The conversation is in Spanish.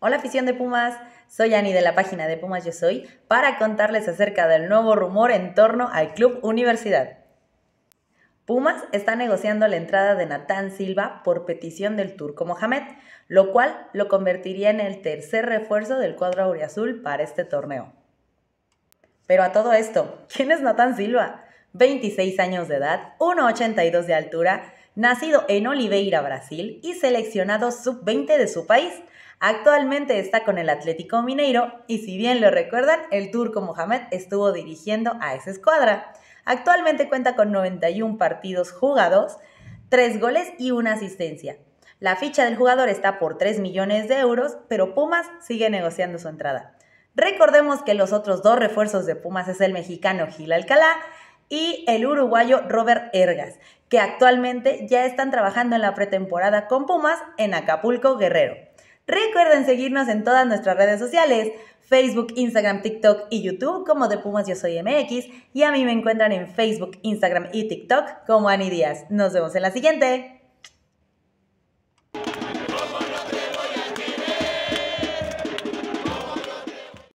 Hola afición de Pumas, soy Ani de la página de Pumas Yo Soy para contarles acerca del nuevo rumor en torno al Club Universidad. Pumas está negociando la entrada de Natán Silva por petición del turco Mohamed, lo cual lo convertiría en el tercer refuerzo del cuadro auriazul para este torneo. Pero a todo esto, ¿quién es Natán Silva? 26 años de edad, 1,82 de altura, nacido en Oliveira, Brasil y seleccionado sub-20 de su país. Actualmente está con el Atlético Mineiro y si bien lo recuerdan, el turco Mohamed estuvo dirigiendo a esa escuadra. Actualmente cuenta con 91 partidos jugados, 3 goles y una asistencia. La ficha del jugador está por 3 millones de euros, pero Pumas sigue negociando su entrada. Recordemos que los otros dos refuerzos de Pumas es el mexicano Gil Alcalá y el uruguayo Robert Ergas, que actualmente ya están trabajando en la pretemporada con Pumas en Acapulco Guerrero. Recuerden seguirnos en todas nuestras redes sociales, Facebook, Instagram, TikTok y YouTube como de Pumas Yo Soy MX y a mí me encuentran en Facebook, Instagram y TikTok como Ani Díaz. Nos vemos en la siguiente.